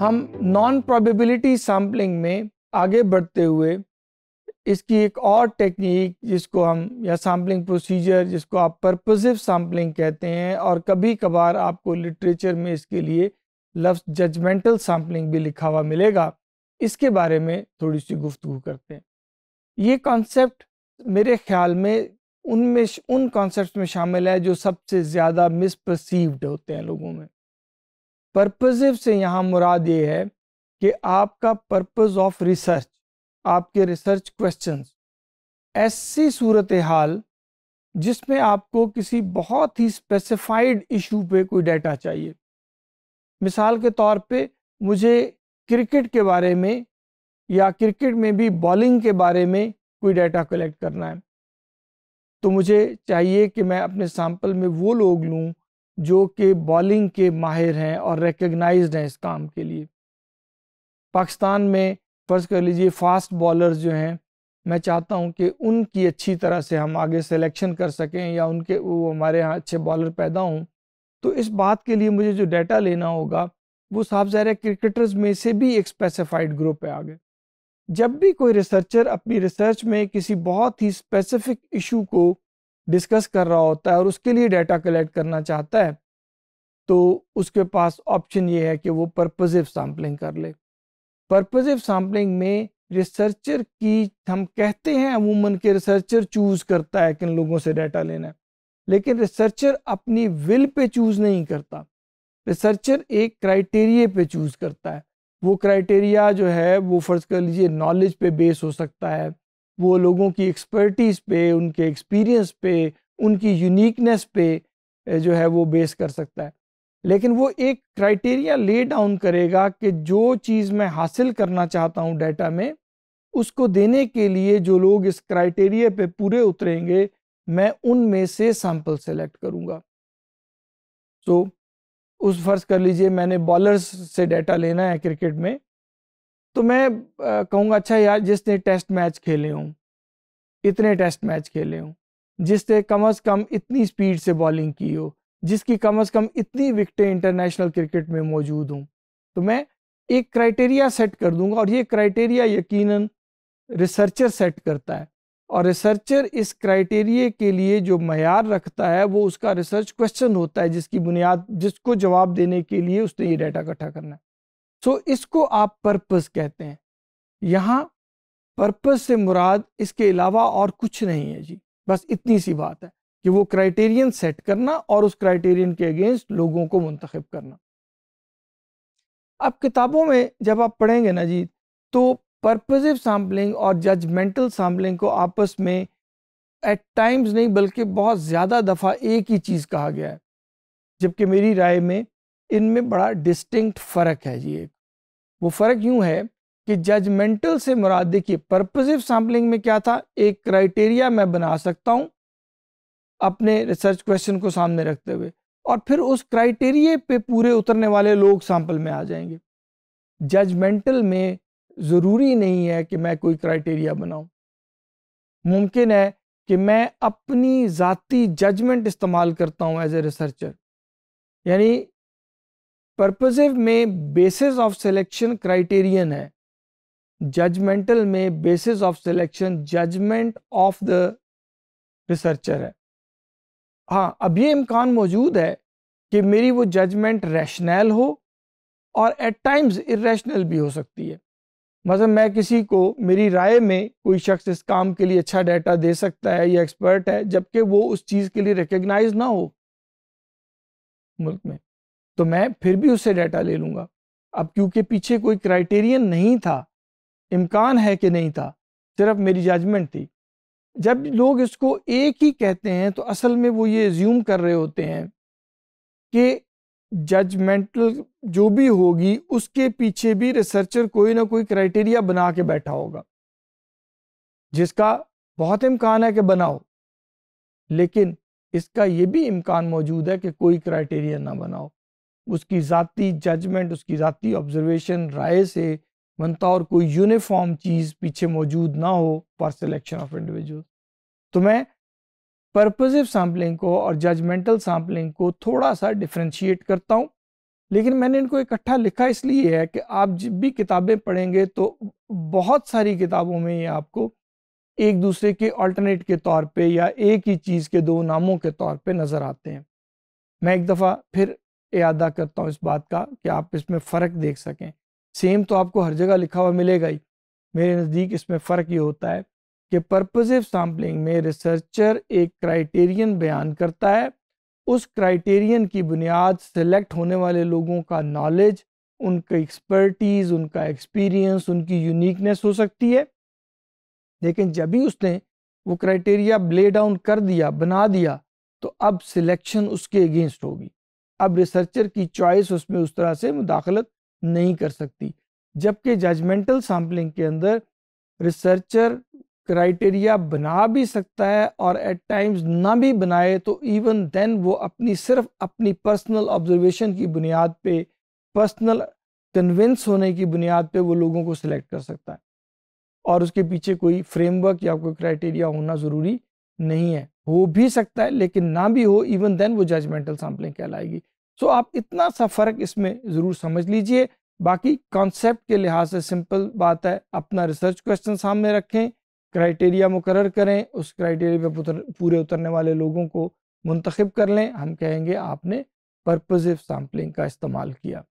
हम non probability sampling में आगे बढ़ते हुए इसकी एक और टेक्निक जिसको हम या सैम्पलिंग प्रोसीजर जिसको आप परपजिव सैम्पलिंग कहते हैं और कभी कभार आपको लिटरेचर में इसके लिए लफ्स जजमेंटल सैम्पलिंग भी लिखा हुआ मिलेगा इसके बारे में थोड़ी सी गुफ्तु करते हैं ये कॉन्सेप्ट मेरे ख्याल में उनमें उन कॉन्सेप्ट में शामिल है जो सबसे ज़्यादा मिसपरसीव्ड होते हैं लोगों में पर्पजिव से यहाँ मुराद ये है कि आपका पर्पज़ ऑफ रिसर्च आपके रिसर्च क्वेश्चंस ऐसी सूरत हाल जिसमें आपको किसी बहुत ही स्पेसिफाइड इशू पे कोई डाटा चाहिए मिसाल के तौर पे मुझे क्रिकेट के बारे में या क्रिकेट में भी बॉलिंग के बारे में कोई डाटा कलेक्ट करना है तो मुझे चाहिए कि मैं अपने सैंपल में वो लोग लूँ जो कि बॉलिंग के माहिर हैं और रिकगनाइज हैं इस काम के लिए पाकिस्तान में फ़र्ज़ कर लीजिए फास्ट बॉलर्स जो हैं मैं चाहता हूं कि उनकी अच्छी तरह से हम आगे सिलेक्शन कर सकें या उनके वो हमारे यहाँ अच्छे बॉलर पैदा हों तो इस बात के लिए मुझे जो डाटा लेना होगा वो साफ ज़ाहिर क्रिकेटर्स में से भी एक स्पेसिफाइड ग्रुप है आगे जब भी कोई रिसर्चर अपनी रिसर्च में किसी बहुत ही स्पेसिफिक इशू को डिस्कस कर रहा होता है और उसके लिए डाटा कलेक्ट करना चाहता है तो उसके पास ऑप्शन ये है कि वो पर्पजिव सैम्पलिंग कर ले पर्पजिव सैम्पलिंग में रिसर्चर की हम कहते हैं अमूमन के रिसर्चर चूज करता है किन लोगों से डाटा लेना है लेकिन रिसर्चर अपनी विल पे चूज नहीं करता रिसर्चर एक क्राइटेरिया पे चूज करता है वो क्राइटेरिया जो है वो फर्ज कर लीजिए नॉलेज पे बेस हो सकता है वो लोगों की एक्सपर्टीज़ पे उनके एक्सपीरियंस पे उनकी यूनिकनेस पे जो है वो बेस कर सकता है लेकिन वो एक क्राइटेरिया ले डाउन करेगा कि जो चीज़ मैं हासिल करना चाहता हूँ डाटा में उसको देने के लिए जो लोग इस क्राइटेरिया पे पूरे उतरेंगे मैं उनमें से सैंपल सेलेक्ट करूँगा सो so, उस फर्ज कर लीजिए मैंने बॉलर्स से डाटा लेना है क्रिकेट में तो मैं कहूँगा अच्छा यार जिसने टेस्ट मैच खेले हों इतने टेस्ट मैच खेले हों जिसने कम अज़ कम इतनी स्पीड से बॉलिंग की हो जिसकी कम अज़ कम इतनी विकटें इंटरनेशनल क्रिकेट में मौजूद हों तो मैं एक क्राइटेरिया सेट कर दूंगा और ये क्राइटेरिया यकीनन रिसर्चर सेट करता है और रिसर्चर इस क्राइटेरिए के लिए जो मैार रखता है वो उसका रिसर्च क्वेश्चन होता है जिसकी बुनियाद जिसको जवाब देने के लिए उसने ये डाटा इकट्ठा करना है सो so, इसको आप पर्पस कहते हैं यहाँ पर्पज़ से मुराद इसके अलावा और कुछ नहीं है जी बस इतनी सी बात है कि वो क्राइटेरियन सेट करना और उस क्राइटेरियन के अगेंस्ट लोगों को मुंतखब करना अब किताबों में जब आप पढ़ेंगे ना जी तो पर्पजिव सैम्पलिंग और जजमेंटल सैम्पलिंग को आपस में एट टाइम्स नहीं बल्कि बहुत ज़्यादा दफ़ा एक ही चीज़ कहा गया है जबकि मेरी राय में इनमें बड़ा डिस्टिंक्ट फ़र्क है जी एक वो फ़र्क यूँ है कि जजमेंटल से मुराद देखिए परपजिव सैम्पलिंग में क्या था एक क्राइटेरिया मैं बना सकता हूँ अपने रिसर्च क्वेश्चन को सामने रखते हुए और फिर उस क्राइटेरिया पे पूरे उतरने वाले लोग सैंपल में आ जाएंगे जजमेंटल में ज़रूरी नहीं है कि मैं कोई क्राइटेरिया बनाऊँ मुमकिन है कि मैं अपनी ज़ाती जजमेंट इस्तेमाल करता हूं एज ए रिसर्चर यानी परपजिव में बेसिस ऑफ सिलेक्शन क्राइटेरियन है जजमेंटल में basis of selection judgment of the researcher है हाँ अब ये इम्कान मौजूद है कि मेरी वो जजमेंट रैशनल हो और एट टाइम्स इरेशनल भी हो सकती है मतलब मैं किसी को मेरी राय में कोई शख्स इस काम के लिए अच्छा डाटा दे सकता है या एक्सपर्ट है जबकि वो उस चीज़ के लिए रिकग्नाइज ना हो मुल्क में तो मैं फिर भी उससे डाटा ले लूँगा अब क्योंकि पीछे कोई क्राइटेरियन नहीं था इम्कान है कि नहीं था सिर्फ मेरी जजमेंट थी जब लोग इसको एक ही कहते हैं तो असल में वो ये ज्यूम कर रहे होते हैं कि जजमेंटल जो भी होगी उसके पीछे भी रिसर्चर कोई ना कोई क्राइटेरिया बना के बैठा होगा जिसका बहुत इम्कान है कि बनाओ लेकिन इसका ये भी इम्कान मौजूद है कि कोई क्राइटेरिया ना बनाओ उसकी ज़ाती जजमेंट उसकी ज़ाती ऑब्जर्वेशन राय से बनता और कोई यूनिफॉर्म चीज़ पीछे मौजूद ना हो फॉर सिलेक्शन ऑफ इंडिविजुअल तो मैं पर्पजिव सैम्पलिंग को और जजमेंटल सैम्पलिंग को थोड़ा सा डिफ्रेंशिएट करता हूँ लेकिन मैंने इनको इकट्ठा लिखा इसलिए है कि आप जब भी किताबें पढ़ेंगे तो बहुत सारी किताबों में ये आपको एक दूसरे के अल्टरनेट के तौर पे या एक ही चीज़ के दो नामों के तौर पे नज़र आते हैं मैं एक दफ़ा फिर अदा करता हूँ इस बात का कि आप इसमें फ़र्क देख सकें सेम तो आपको हर जगह लिखा हुआ मिलेगा ही मेरे नज़दीक इसमें फ़र्क ये होता है कि पर्पजिव सैम्पलिंग में रिसर्चर एक क्राइटेरियन बयान करता है उस क्राइटेरियन की बुनियाद सेलेक्ट होने वाले लोगों का नॉलेज उनका एक्सपर्टीज़ उनका एक्सपीरियंस उनकी यूनिकनेस हो सकती है लेकिन जब भी उसने वो क्राइटेरिया ब्ले डाउन कर दिया बना दिया तो अब सिलेक्शन उसके अगेंस्ट होगी अब रिसर्चर की चॉइस उसमें उस तरह से मुदाखलत नहीं कर सकती जबकि जजमेंटल सैम्पलिंग के अंदर रिसर्चर क्राइटेरिया बना भी सकता है और एट टाइम्स ना भी बनाए तो इवन देन वो अपनी सिर्फ अपनी पर्सनल ऑब्जर्वेशन की बुनियाद पे पर्सनल कन्विंस होने की बुनियाद पे वो लोगों को सिलेक्ट कर सकता है और उसके पीछे कोई फ्रेमवर्क या कोई क्राइटेरिया होना ज़रूरी नहीं है हो भी सकता है लेकिन ना भी हो इवन देन वो जजमेंटल सैम्पलिंग कहलाएगी सो तो आप इतना सा फ़र्क इसमें ज़रूर समझ लीजिए बाकी कॉन्सेप्ट के लिहाज से सिंपल बात है अपना रिसर्च क्वेश्चन सामने रखें क्राइटेरिया मुकर करें उस क्राइटेरिया पर पूरे उतरने वाले लोगों को मुंतखब कर लें हम कहेंगे आपने पर्पजिव सैम्पलिंग का इस्तेमाल किया